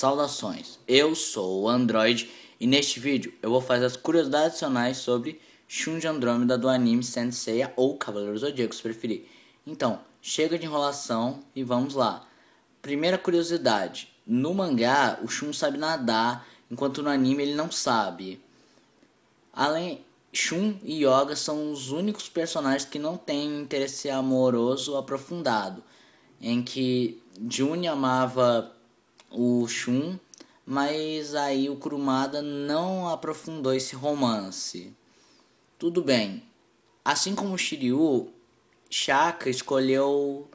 Saudações, eu sou o Android e neste vídeo eu vou fazer as curiosidades adicionais sobre Shun de Andrômeda do anime Senseiya ou Cavaleiros Zodíaco, se preferir. Então, chega de enrolação e vamos lá. Primeira curiosidade, no mangá o Shun sabe nadar, enquanto no anime ele não sabe. Além, Shun e Yoga são os únicos personagens que não têm interesse amoroso aprofundado, em que Juni amava o Shun, mas aí o Kurumada não aprofundou esse romance. Tudo bem. Assim como Shiryu, Shaka escolheu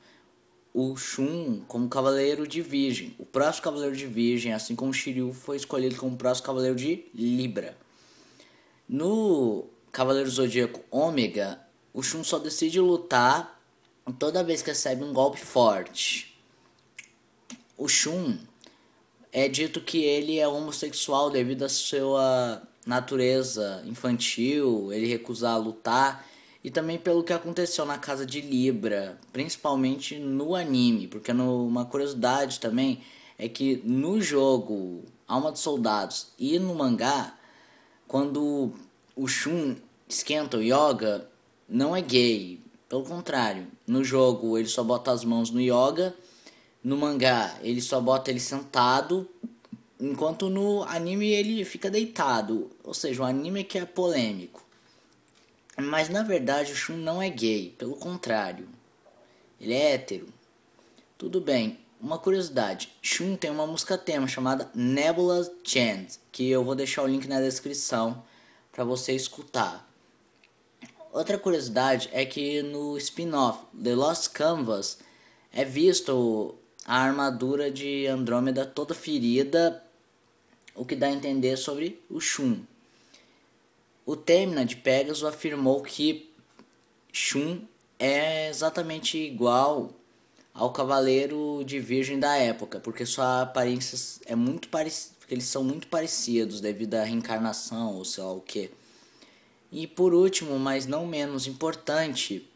o Shun como Cavaleiro de Virgem. O próximo Cavaleiro de Virgem, assim como Shiryu, foi escolhido como o próximo Cavaleiro de Libra. No Cavaleiro Zodíaco Ômega, o Shun só decide lutar toda vez que recebe um golpe forte. O Shun é dito que ele é homossexual devido à sua natureza infantil, ele recusar lutar e também pelo que aconteceu na casa de Libra, principalmente no anime, porque no, uma curiosidade também é que no jogo Alma dos Soldados e no mangá, quando o Shun esquenta o Yoga, não é gay, pelo contrário, no jogo ele só bota as mãos no Yoga no mangá ele só bota ele sentado, enquanto no anime ele fica deitado. Ou seja, o anime é que é polêmico. Mas na verdade o Shun não é gay, pelo contrário. Ele é hétero. Tudo bem, uma curiosidade: Shun tem uma música tema chamada Nebula Chant, que eu vou deixar o link na descrição para você escutar. Outra curiosidade é que no spin-off The Lost Canvas é visto a armadura de Andrômeda toda ferida, o que dá a entender sobre o Shun. O Temna de Pegasus afirmou que Shun é exatamente igual ao Cavaleiro de Virgem da época, porque sua aparência é muito parecida, porque eles são muito parecidos devido à reencarnação ou sei lá o que. E por último, mas não menos importante,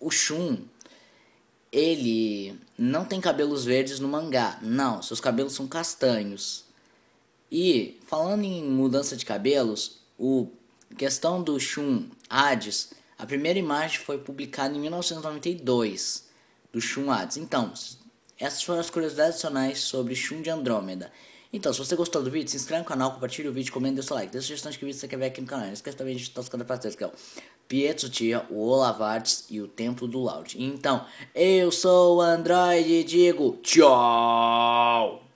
o Shun ele não tem cabelos verdes no mangá. Não, seus cabelos são castanhos. E falando em mudança de cabelos, o questão do Shun Hades, a primeira imagem foi publicada em 1992 do Shun Hades. Então, essas foram as curiosidades adicionais sobre Shun de Andrômeda. Então, se você gostou do vídeo, se inscreve no canal, compartilhe o vídeo, comenta, deixa o seu like, deixa sugestões que vídeo você quer ver aqui no canal. Não também de estar os canais para que é o Pietro Tia, o Olavartes e o Templo do Laude. Então, eu sou o Android e digo tchau!